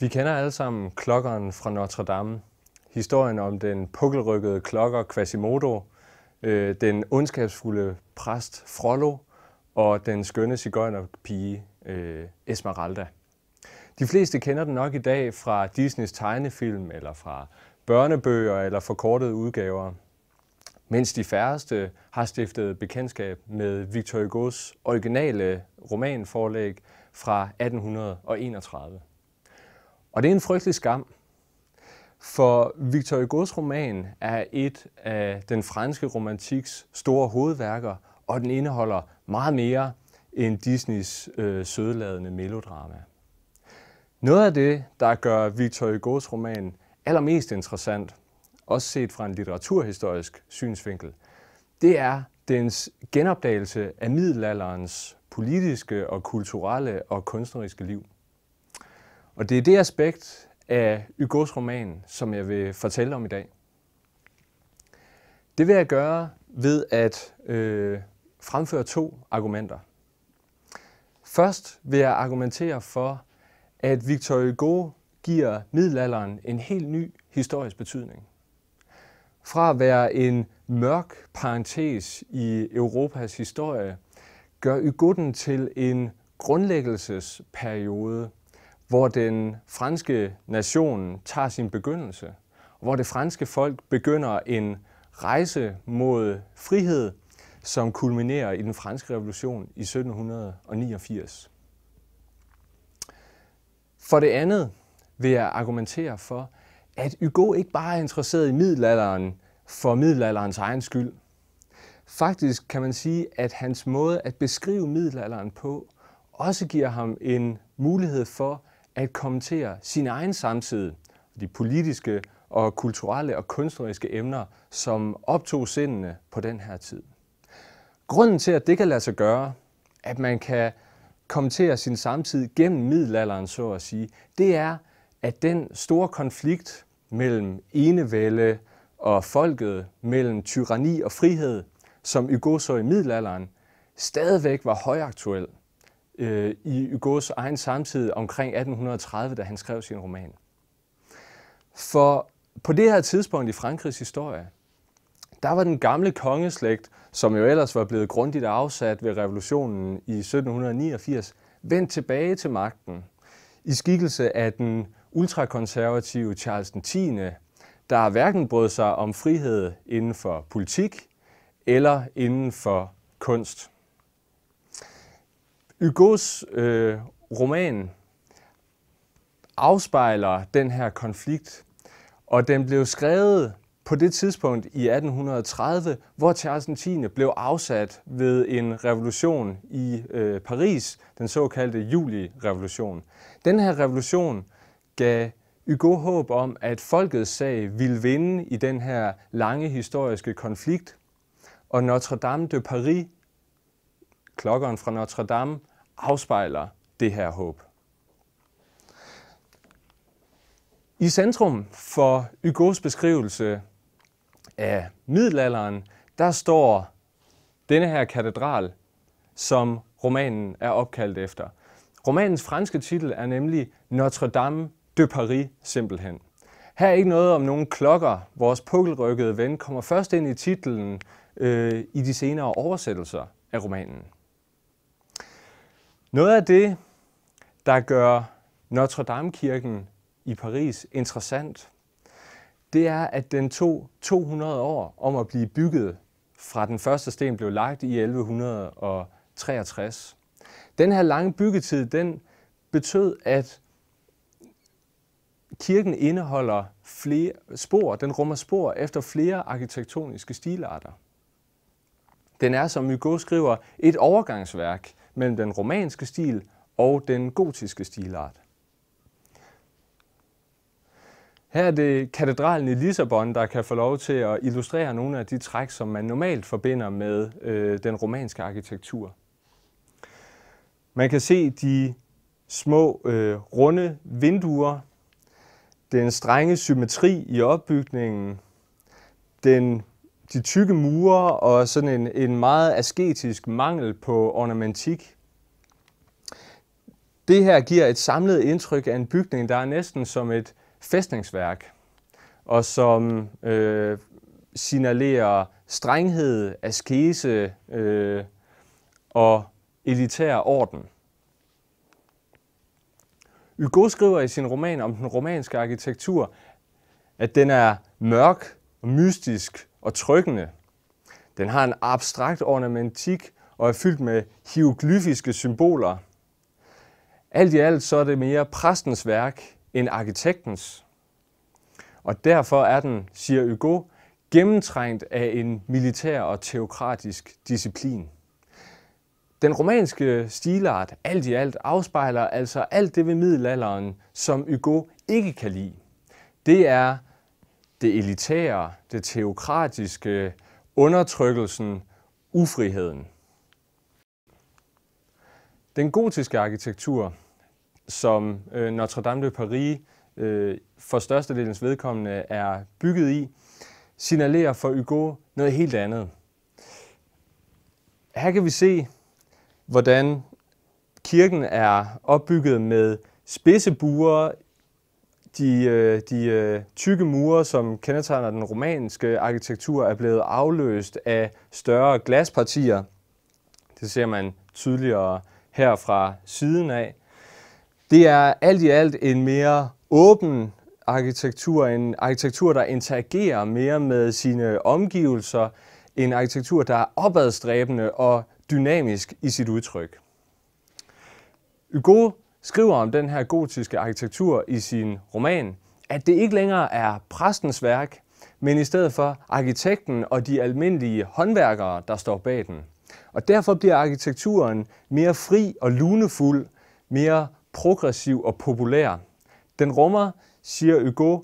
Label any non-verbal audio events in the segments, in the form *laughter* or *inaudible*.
Vi kender alle sammen klokkeren fra Notre Dame. Historien om den pukkelrykkede klokker Quasimodo, øh, den ondskabsfulde præst Frollo og den skønne cigøjnerpige øh, Esmeralda. De fleste kender den nok i dag fra Disneys tegnefilm eller fra børnebøger eller forkortede udgaver, mens de færreste har stiftet bekendtskab med Victor Hugo's originale romanforlæg fra 1831. Og det er en frygtelig skam, for Victor Hugo's roman er et af den franske romantiks store hovedværker, og den indeholder meget mere end Disneys øh, sødladende melodrama. Noget af det, der gør Victor Hugo's roman allermest interessant, også set fra en litteraturhistorisk synsvinkel, det er dens genopdagelse af middelalderens politiske og kulturelle og kunstneriske liv. Og det er det aspekt af Hugos roman, som jeg vil fortælle om i dag. Det vil jeg gøre ved at øh, fremføre to argumenter. Først vil jeg argumentere for, at Victor Hugo giver middelalderen en helt ny historisk betydning. Fra at være en mørk parentes i Europas historie, gør Hugo den til en grundlæggelsesperiode hvor den franske nation tager sin begyndelse, hvor det franske folk begynder en rejse mod frihed, som kulminerer i den franske revolution i 1789. For det andet vil jeg argumentere for, at Hugo ikke bare er interesseret i middelalderen for middelalderens egen skyld. Faktisk kan man sige, at hans måde at beskrive middelalderen på også giver ham en mulighed for at kommentere sin egen samtid, de politiske og kulturelle og kunstneriske emner, som optog sindene på den her tid. Grunden til, at det kan lade sig gøre, at man kan kommentere sin samtid gennem middelalderen, så at sige, det er, at den store konflikt mellem enevælde og folket, mellem tyranni og frihed, som Hugo så i middelalderen, stadigvæk var højaktuel øh, i Hugos egen samtid omkring 1830, da han skrev sin roman. For på det her tidspunkt i Frankrigs historie, der var den gamle kongeslægt, som jo ellers var blevet grundigt afsat ved revolutionen i 1789, vendt tilbage til magten i skikkelse af den ultrakonservative Charles X, 10., der hverken brød sig om frihed inden for politik eller inden for kunst. Hugos øh, roman afspejler den her konflikt, og den blev skrevet på det tidspunkt i 1830, hvor Charles X blev afsat ved en revolution i øh, Paris, den såkaldte Juli-revolution. Den her revolution gav Hugo håb om, at folkets sag ville vinde i den her lange historiske konflikt, og Notre Dame de Paris klokkeren fra Notre Dame afspejler det her håb. I centrum for Hugos beskrivelse af middelalderen, der står denne her katedral, som romanen er opkaldt efter. Romanens franske titel er nemlig Notre Dame de Paris simpelthen. Her er ikke noget om nogen klokker. Vores pukkelrykkede ven kommer først ind i titlen øh, i de senere oversættelser af romanen. Noget af det, der gør Notre Dame-kirken i Paris interessant, det er, at den tog 200 år om at blive bygget, fra den første sten blev lagt i 1163. Den her lange byggetid, den betød, at kirken indeholder flere spor, den rummer spor efter flere arkitektoniske stilarter. Den er, som Hugo skriver, et overgangsværk mellem den romanske stil og den gotiske stilart. Her er det katedralen i Lissabon, der kan få lov til at illustrere nogle af de træk, som man normalt forbinder med øh, den romanske arkitektur. Man kan se de små øh, runde vinduer, den strenge symmetri i opbygningen, den de tykke mure og sådan en, en meget asketisk mangel på ornamentik. Det her giver et samlet indtryk af en bygning, der er næsten som et fæstningsværk, og som øh, signalerer strenghed, askese øh, og elitær orden. Hugo skriver i sin roman om den romanske arkitektur, at den er mørk og mystisk og trykkende. Den har en abstrakt ornamentik og er fyldt med hieroglyfiske symboler. Alt i alt så er det mere præstens værk end arkitektens. Og derfor er den, siger Hugo, gennemtrængt af en militær og teokratisk disciplin. Den romanske stilart alt i alt afspejler altså alt det ved middelalderen, som Hugo ikke kan lide. Det er det elitære, det teokratiske, undertrykkelsen, ufriheden. Den gotiske arkitektur, som øh, Notre Dame de Paris øh, for størstedelens vedkommende er bygget i, signalerer for Hugo noget helt andet. Her kan vi se, hvordan kirken er opbygget med spidse buer de, øh, de øh, tykke mure, som kendetegner den romanske arkitektur, er blevet afløst af større glaspartier. Det ser man tydeligere her fra siden af. Det er alt i alt en mere åben arkitektur, en arkitektur, der interagerer mere med sine omgivelser, en arkitektur, der er opadstræbende og dynamisk i sit udtryk. Hugo skriver om den her gotiske arkitektur i sin roman, at det ikke længere er præstens værk, men i stedet for arkitekten og de almindelige håndværkere, der står bag den. Og derfor bliver arkitekturen mere fri og lunefuld, mere progressiv og populær. Den rummer, siger Hugo,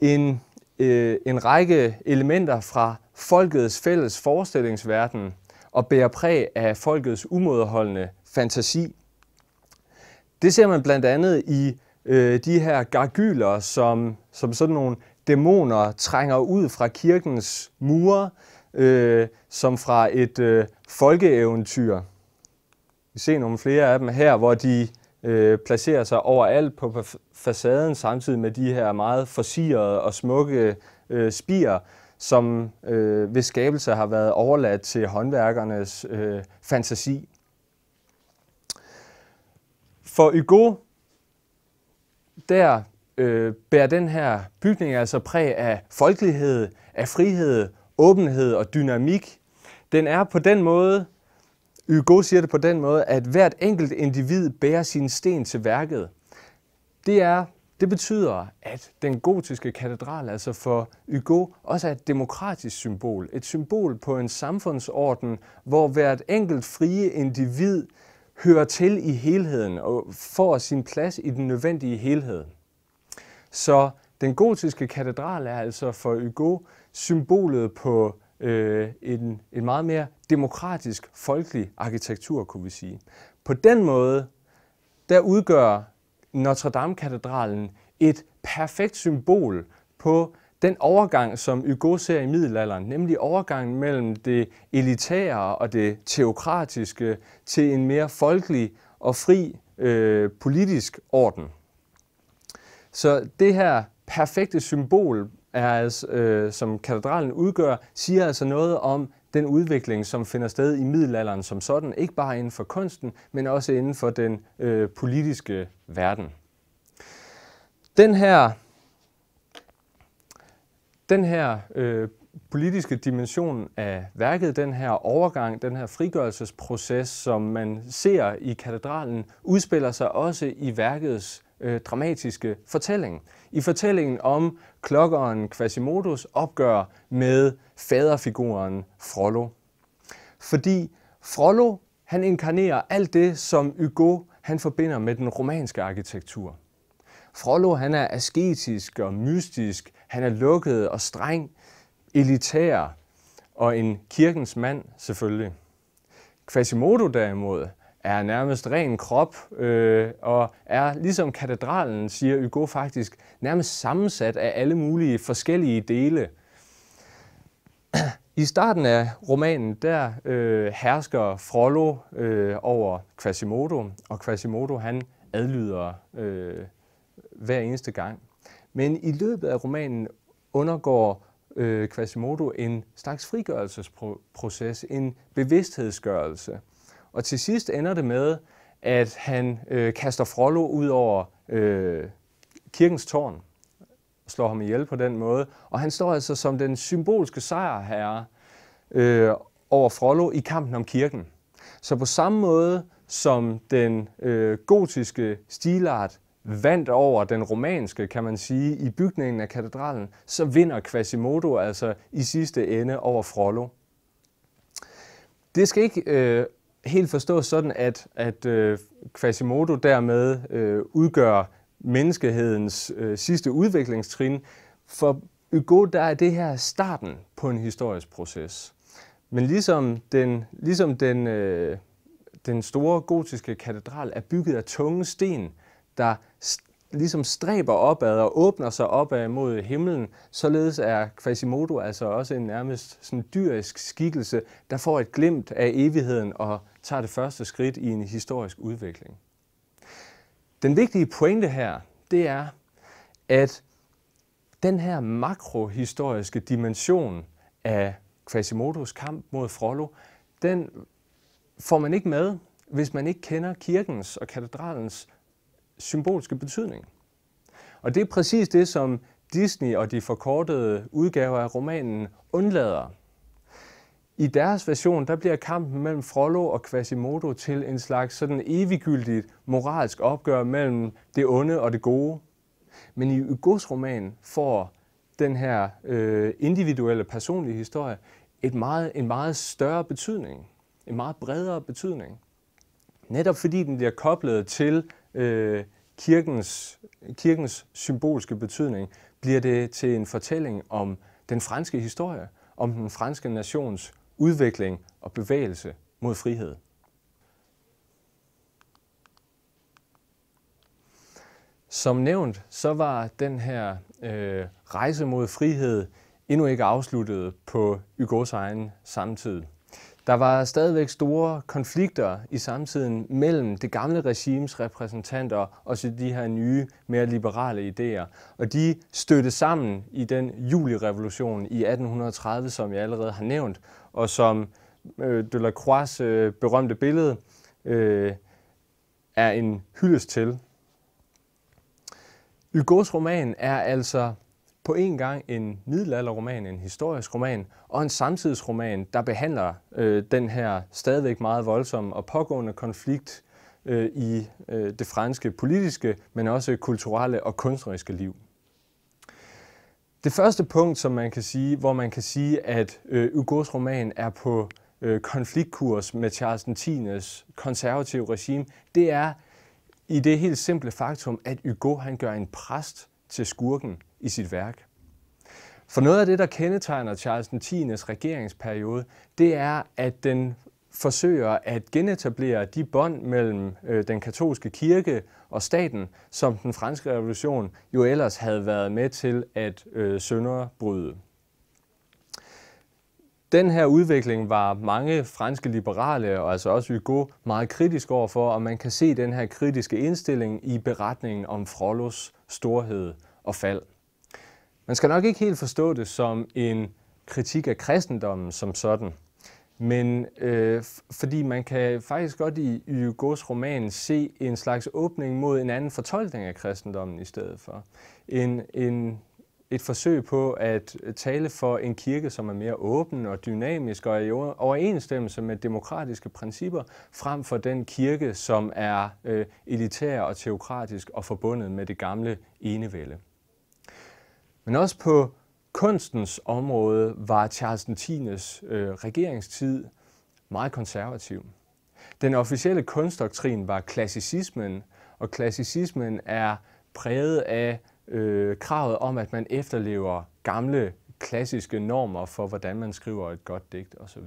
en, øh, en række elementer fra folkets fælles forestillingsverden og bærer præg af folkets umådeholdende fantasi. Det ser man blandt andet i øh, de her gargyler, som, som sådan nogle dæmoner trænger ud fra kirkens mure, øh, som fra et øh, folkeeventyr. Vi ser nogle flere af dem her, hvor de øh, placerer sig overalt på facaden, samtidig med de her meget forsirede og smukke øh, spier, som øh, ved skabelse har været overladt til håndværkernes øh, fantasi. For Hugo, der øh, bærer den her bygning altså præg af folkelighed, af frihed, åbenhed og dynamik. Den er på den måde, Hugo siger det på den måde, at hvert enkelt individ bærer sin sten til værket. Det, er, det betyder, at den gotiske katedral, altså for Hugo, også er et demokratisk symbol. Et symbol på en samfundsorden, hvor hvert enkelt frie individ hører til i helheden og får sin plads i den nødvendige helhed. Så den gotiske katedral er altså for Hugo symbolet på øh, en, en meget mere demokratisk, folkelig arkitektur, kunne vi sige. På den måde, der udgør Notre Dame-katedralen et perfekt symbol på den overgang, som Hugo ser i middelalderen, nemlig overgangen mellem det elitære og det teokratiske til en mere folkelig og fri øh, politisk orden. Så det her perfekte symbol, er altså, øh, som katedralen udgør, siger altså noget om den udvikling, som finder sted i middelalderen som sådan, ikke bare inden for kunsten, men også inden for den øh, politiske verden. Den her den her øh, politiske dimension af værket, den her overgang, den her frigørelsesproces, som man ser i katedralen, udspiller sig også i værkets øh, dramatiske fortælling. I fortællingen om klokkeren Quasimodus opgør med faderfiguren Frollo. Fordi Frollo, han inkarnerer alt det, som Hugo han forbinder med den romanske arkitektur. Frollo han er asketisk og mystisk, han er lukket og streng, elitær og en kirkens mand selvfølgelig. Quasimodo derimod er nærmest ren krop øh, og er ligesom katedralen, siger Hugo faktisk, nærmest sammensat af alle mulige forskellige dele. I starten af romanen, der øh, hersker Frollo øh, over Quasimodo, og Quasimodo han adlyder øh, hver eneste gang. Men i løbet af romanen undergår øh, Quasimodo en slags frigørelsesproces, en bevidsthedsgørelse. Og til sidst ender det med, at han øh, kaster Frollo ud over øh, kirkens tårn, slår ham ihjel på den måde, og han står altså som den symbolske sejrherre øh, over Frollo i kampen om kirken. Så på samme måde som den øh, gotiske stilart vandt over den romanske, kan man sige, i bygningen af katedralen, så vinder Quasimodo altså i sidste ende over Frollo. Det skal ikke øh, helt forstås sådan, at, at øh, Quasimodo dermed øh, udgør menneskehedens øh, sidste udviklingstrin, for Hugo der er det her starten på en historisk proces. Men ligesom den, ligesom den, øh, den store gotiske katedral er bygget af tunge sten, øh, der ligesom stræber opad og åbner sig opad mod himlen, således er Quasimodo altså også en nærmest sådan dyrisk skikkelse, der får et glimt af evigheden og tager det første skridt i en historisk udvikling. Den vigtige pointe her, det er, at den her makrohistoriske dimension af Quasimodos kamp mod Frollo, den får man ikke med, hvis man ikke kender kirkens og katedralens symbolske betydning. Og det er præcis det, som Disney og de forkortede udgaver af romanen undlader. I deres version, der bliver kampen mellem Frollo og Quasimodo til en slags sådan eviggyldigt moralsk opgør mellem det onde og det gode. Men i Hugos roman får den her øh, individuelle personlige historie et meget, en meget større betydning, en meget bredere betydning. Netop fordi den bliver koblet til øh, kirkens, kirkens symbolske betydning, bliver det til en fortælling om den franske historie, om den franske nations udvikling og bevægelse mod frihed. Som nævnt, så var den her øh, rejse mod frihed endnu ikke afsluttet på Hugos egen samtid. Der var stadigvæk store konflikter i samtiden mellem det gamle regimes repræsentanter og så de her nye, mere liberale idéer. Og de støttede sammen i den julirevolution i 1830, som jeg allerede har nævnt, og som øh, Delacroix' øh, berømte billede øh, er en hyldest til. Hugos roman er altså på en gang en middelalderroman, en historisk roman og en samtidsroman, der behandler øh, den her stadigvæk meget voldsomme og pågående konflikt øh, i øh, det franske politiske, men også kulturelle og kunstneriske liv. Det første punkt, som man kan sige, hvor man kan sige, at øh, Hugos roman er på øh, konfliktkurs med Charles X's konservative regime, det er i det helt simple faktum, at Hugo han gør en præst til skurken i sit værk. For noget af det, der kendetegner Charles X's regeringsperiode, det er, at den forsøger at genetablere de bånd mellem øh, den katolske kirke og staten, som den franske revolution jo ellers havde været med til at øh, sønderbryde. Den her udvikling var mange franske liberale, og altså også Hugo, meget kritisk overfor, og man kan se den her kritiske indstilling i beretningen om Frollos storhed og fald. Man skal nok ikke helt forstå det som en kritik af kristendommen som sådan, men øh, fordi man kan faktisk godt i Hugos roman se en slags åbning mod en anden fortolkning af kristendommen i stedet for. En, en, et forsøg på at tale for en kirke, som er mere åben og dynamisk og i overensstemmelse med demokratiske principper, frem for den kirke, som er øh, elitær og teokratisk og forbundet med det gamle enevælde. Men også på kunstens område var Charles X's øh, regeringstid meget konservativ. Den officielle kunstdoktrin var klassicismen, og klassicismen er præget af øh, kravet om, at man efterlever gamle klassiske normer for, hvordan man skriver et godt digt osv.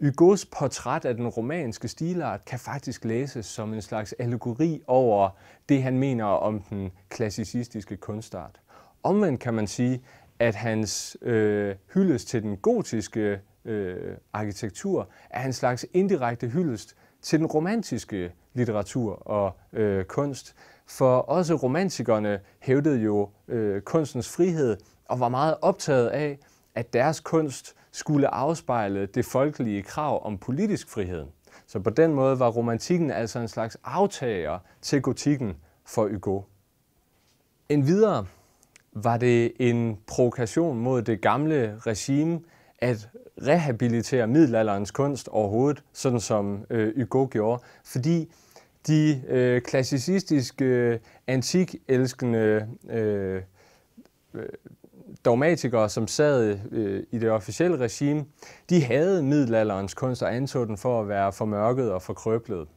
Hugos portræt af den romanske stilart kan faktisk læses som en slags allegori over det, han mener om den klassicistiske kunstart. Omvendt kan man sige, at hans øh, hyldest til den gotiske øh, arkitektur er en slags indirekte hyldest til den romantiske litteratur og øh, kunst. For også romantikerne hævdede jo øh, kunstens frihed og var meget optaget af, at deres kunst skulle afspejle det folkelige krav om politisk frihed. Så på den måde var romantikken altså en slags aftager til gotikken for Hugo. En videre var det en provokation mod det gamle regime at rehabilitere middelalderens kunst overhovedet, sådan som øh, Hugo gjorde? Fordi de øh, klassicistiske, øh, antikelskende øh, øh, dogmatikere, som sad øh, i det officielle regime, de havde middelalderens kunst og anså den for at være for mørket og for krøblet.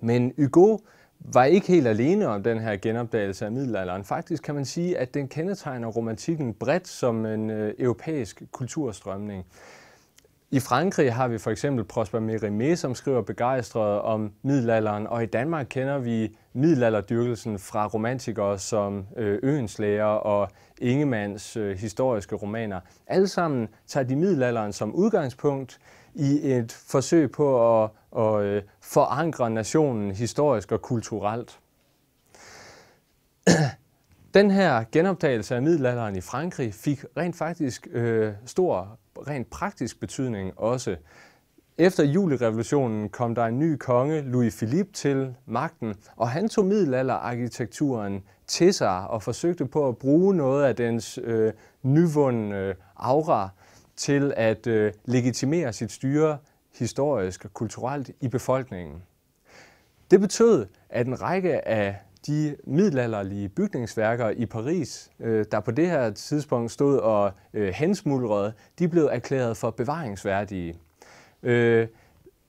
Men Hugo var ikke helt alene om den her genopdagelse af middelalderen. Faktisk kan man sige, at den kendetegner romantikken bredt som en øh, europæisk kulturstrømning. I Frankrig har vi for eksempel Prosper Mérimée, som skriver begejstret om middelalderen, og i Danmark kender vi middelalderdyrkelsen fra romantikere som Øenslæger øh, og Ingemands øh, historiske romaner. Alle sammen tager de middelalderen som udgangspunkt i et forsøg på at og øh, forankre nationen historisk og kulturelt. *clears throat* Den her genoptagelse af middelalderen i Frankrig fik rent faktisk øh, stor, rent praktisk betydning også. Efter julirevolutionen kom der en ny konge, Louis Philippe, til magten, og han tog middelalderarkitekturen til sig og forsøgte på at bruge noget af dens øh, nyvundne aura til at øh, legitimere sit styre historisk og kulturelt i befolkningen. Det betød, at en række af de middelalderlige bygningsværker i Paris, øh, der på det her tidspunkt stod og øh, hensmuldrede, de blev erklæret for bevaringsværdige. Øh,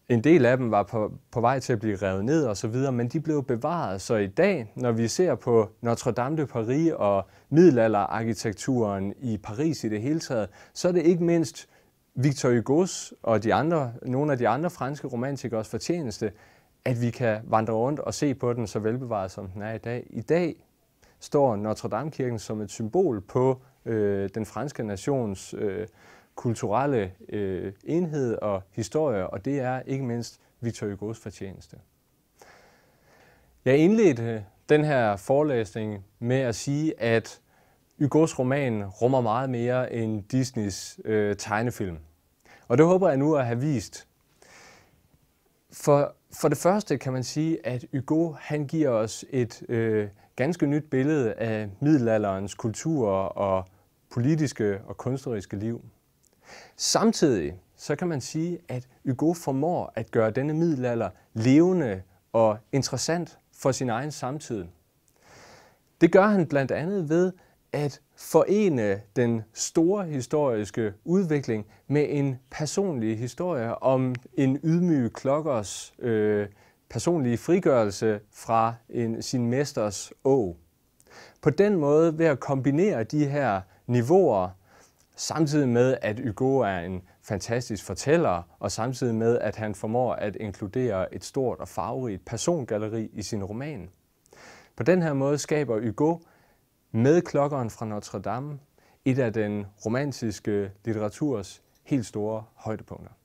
en del af dem var på, på vej til at blive revet ned og så videre, men de blev bevaret. Så i dag, når vi ser på Notre Dame de Paris og middelalderarkitekturen i Paris i det hele taget, så er det ikke mindst Victor Hugo's og de andre, nogle af de andre franske romantikers fortjeneste, at vi kan vandre rundt og se på den så velbevaret, som den er i dag. I dag står Notre Dame-kirken som et symbol på øh, den franske nations øh, kulturelle øh, enhed og historie, og det er ikke mindst Victor Hugo's fortjeneste. Jeg indledte øh, den her forelæsning med at sige, at Hugos roman rummer meget mere end Disneys øh, tegnefilm. Og det håber jeg nu at have vist. For, for det første kan man sige, at Hugo han giver os et øh, ganske nyt billede af middelalderens kultur og politiske og kunstneriske liv. Samtidig så kan man sige, at Hugo formår at gøre denne middelalder levende og interessant for sin egen samtid. Det gør han blandt andet ved at forene den store historiske udvikling med en personlig historie om en ydmyg klokkers øh, personlige frigørelse fra en, sin mesters å. På den måde, ved at kombinere de her niveauer, samtidig med, at Hugo er en fantastisk fortæller, og samtidig med, at han formår at inkludere et stort og farverigt persongalleri i sin roman. På den her måde skaber Hugo med klokkeren fra Notre Dame, et af den romantiske litteraturs helt store højdepunkter.